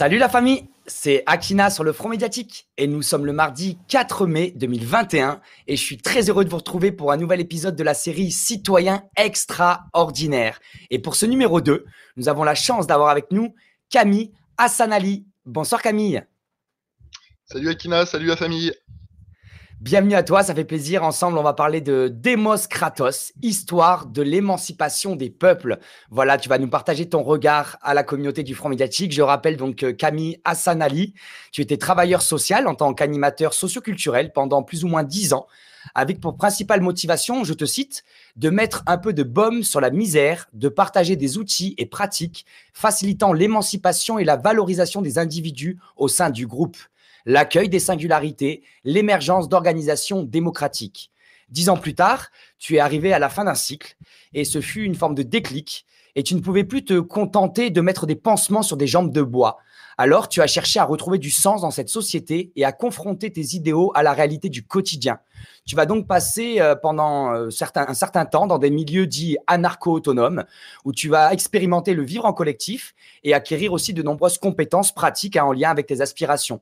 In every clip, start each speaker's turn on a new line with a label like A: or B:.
A: Salut la famille, c'est Akina sur le front médiatique et nous sommes le mardi 4 mai 2021 et je suis très heureux de vous retrouver pour un nouvel épisode de la série Citoyens extraordinaires. Et pour ce numéro 2, nous avons la chance d'avoir avec nous Camille Hassanali. Bonsoir Camille. Salut Akina, salut la famille. Bienvenue à toi, ça fait plaisir. Ensemble, on va parler de Demos Kratos, histoire de l'émancipation des peuples. Voilà, tu vas nous partager ton regard à la communauté du Front médiatique. Je rappelle donc euh, Camille Hassan tu étais travailleur social en tant qu'animateur socioculturel pendant plus ou moins dix ans avec pour principale motivation, je te cite, de mettre un peu de baume sur la misère, de partager des outils et pratiques facilitant l'émancipation et la valorisation des individus au sein du groupe, l'accueil des singularités, l'émergence d'organisations démocratiques. Dix ans plus tard, tu es arrivé à la fin d'un cycle et ce fut une forme de déclic et tu ne pouvais plus te contenter de mettre des pansements sur des jambes de bois. Alors tu as cherché à retrouver du sens dans cette société et à confronter tes idéaux à la réalité du quotidien. Tu vas donc passer euh, pendant euh, un certain temps dans des milieux dits anarcho-autonomes, où tu vas expérimenter le vivre en collectif et acquérir aussi de nombreuses compétences pratiques hein, en lien avec tes aspirations.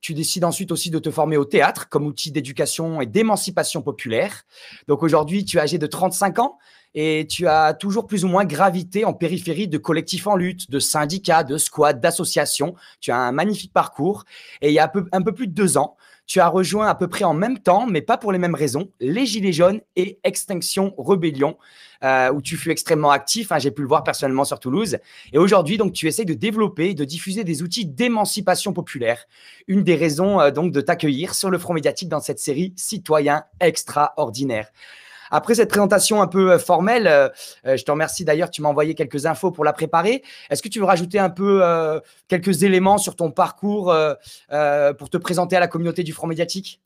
A: Tu décides ensuite aussi de te former au théâtre comme outil d'éducation et d'émancipation populaire. Donc aujourd'hui, tu es âgé de 35 ans et tu as toujours plus ou moins gravité en périphérie de collectifs en lutte, de syndicats, de squads, d'associations. Tu as un magnifique parcours et il y a un peu, plus de deux ans, tu as rejoint à peu près en même temps, mais pas pour les mêmes raisons, les Gilets jaunes et Extinction Rebellion, euh, où tu fus extrêmement actif. Hein, j'ai pu le voir personnellement sur Toulouse. Et aujourd'hui, donc, tu essayes de développer et de diffuser des outils d'émancipation populaire. Une des raisons euh, donc de t'accueillir sur le front médiatique dans cette série Citoyens extraordinaires. Après cette présentation un peu euh, formelle, euh, euh, je te remercie d'ailleurs, tu m'as envoyé quelques infos pour la préparer. Est-ce que tu veux rajouter un peu quelques éléments sur ton parcours pour te présenter à la communauté du Front médiatique